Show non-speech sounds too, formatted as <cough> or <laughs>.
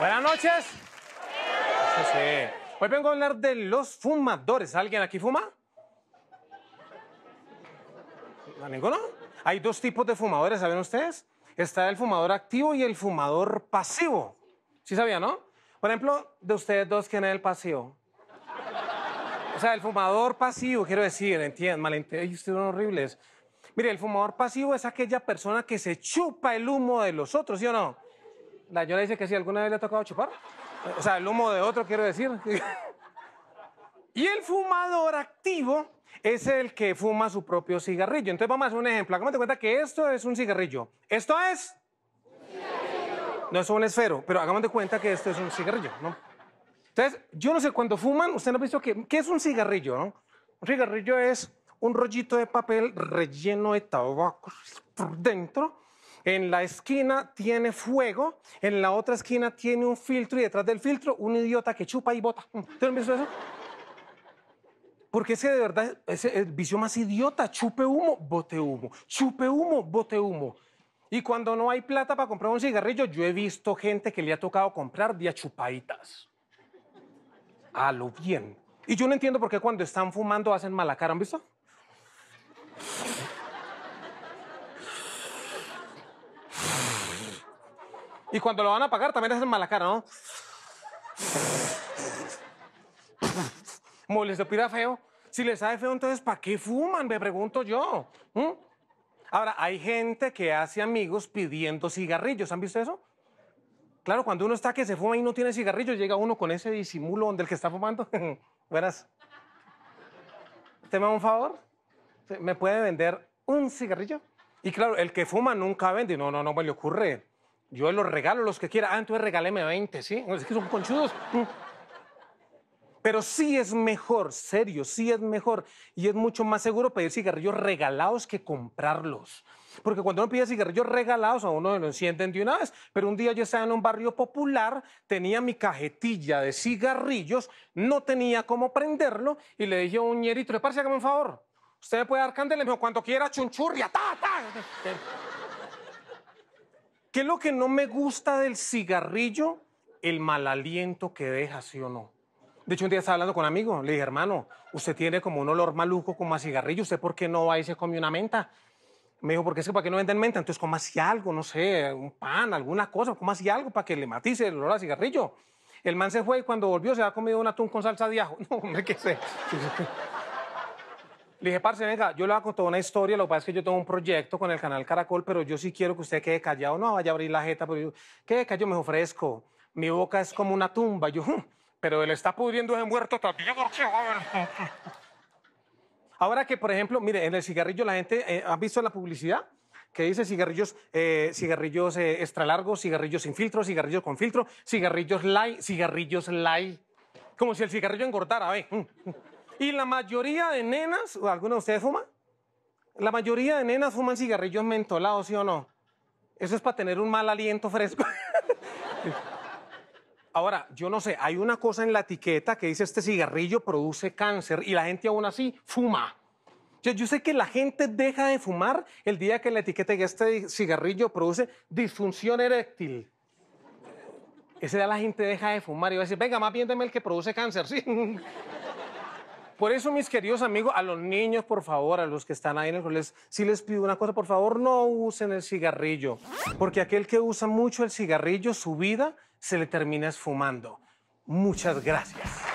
Buenas noches. Hoy pues vengo a hablar de los fumadores. ¿Alguien aquí fuma? ninguno? Hay dos tipos de fumadores, ¿saben ustedes? Está el fumador activo y el fumador pasivo. ¿Sí sabía, no? Por ejemplo, de ustedes dos, ¿quién es el pasivo? O sea, el fumador pasivo, quiero decir, ¿entienden? Malentendidos, ustedes son horribles. Mire, el fumador pasivo es aquella persona que se chupa el humo de los otros, ¿sí o no? La señora dice que si alguna vez le ha tocado chupar. O sea, el humo de otro, quiero decir. Y el fumador activo es el que fuma su propio cigarrillo. Entonces vamos a hacer un ejemplo. Hagamos de cuenta que esto es un cigarrillo. Esto es... No es un esfero, pero hagamos de cuenta que esto es un cigarrillo, ¿no? Entonces, yo no sé, cuando fuman, usted no ha visto que... ¿Qué es un cigarrillo, Un cigarrillo es un rollito de papel relleno de tabaco por dentro en la esquina tiene fuego, en la otra esquina tiene un filtro y detrás del filtro un idiota que chupa y bota. ¿Te han visto eso? Porque ese de verdad es el vicio más idiota. Chupe humo, bote humo. Chupe humo, bote humo. Y cuando no hay plata para comprar un cigarrillo, yo he visto gente que le ha tocado comprar día chupaditas. A lo bien. Y yo no entiendo por qué cuando están fumando hacen mala cara, ¿han visto? Y cuando lo van a pagar también hacen mala cara, ¿no? Como les pida feo. Si les sabe feo, entonces, ¿para qué fuman? Me pregunto yo. Ahora, hay gente que hace amigos pidiendo cigarrillos. ¿Han visto eso? Claro, cuando uno está que se fuma y no tiene cigarrillos, llega uno con ese disimulo del que está fumando. Buenas. <laughs> ¿Te me un favor? ¿Me puede vender un cigarrillo? Y claro, el que fuma nunca vende. No, no, no me le ocurre. Yo los regalo los que quiera. Ah, entonces regaléme 20, ¿sí? Es que son conchudos. Pero sí es mejor, serio, sí es mejor. Y es mucho más seguro pedir cigarrillos regalados que comprarlos. Porque cuando uno pide cigarrillos regalados, a uno lo encienden de una vez. Pero un día yo estaba en un barrio popular, tenía mi cajetilla de cigarrillos, no tenía cómo prenderlo, y le dije a un ñerito, parce, hágame un favor. Usted me puede dar candela, cuando quiera, chunchurria, ta, ta. ¿Qué es lo que no me gusta del cigarrillo? El mal aliento que deja, ¿sí o no? De hecho, un día estaba hablando con un amigo, le dije, hermano, usted tiene como un olor maluco como a cigarrillo, ¿usted por qué no va y se come una menta? Me dijo, qué es que para qué no venden menta, entonces coma así algo, no sé, un pan, alguna cosa, coma así algo para que le matice el olor a cigarrillo. El man se fue y cuando volvió se ha comido un atún con salsa de ajo. <laughs> No, hombre, qué sé. Le dije, parce, venga, yo le voy a contar una historia, lo que pasa es que yo tengo un proyecto con el canal Caracol, pero yo sí quiero que usted quede callado, no vaya a abrir la jeta, pero yo, quede callado, me ofrezco. Mi boca es como una tumba, yo, <laughs> pero él está pudriendo ese muerto también, porque, <laughs> Ahora que, por ejemplo, mire, en el cigarrillo la gente, eh, ¿han visto la publicidad? que dice cigarrillos, eh, cigarrillos eh, extra largos, cigarrillos sin filtro, cigarrillos con filtro, cigarrillos light, cigarrillos light. Como si el cigarrillo engordara, ve. <laughs> Y la mayoría de nenas, ¿alguno de ustedes fuma? La mayoría de nenas fuman cigarrillos mentolados, ¿sí o no? Eso es para tener un mal aliento fresco. <laughs> Ahora, yo no sé, hay una cosa en la etiqueta que dice este cigarrillo produce cáncer y la gente aún así fuma. Yo, sé que la gente deja de fumar el día que la etiqueta que este cigarrillo produce disfunción eréctil. Ese día la gente deja de fumar y va a decir, venga, más bien deme el que produce cáncer, <laughs> ¿sí? Por eso, mis queridos amigos, a los niños, por favor, a los que están ahí en el si les pido una cosa, por favor, no usen el cigarrillo, porque aquel que usa mucho el cigarrillo, su vida se le termina esfumando. Muchas gracias.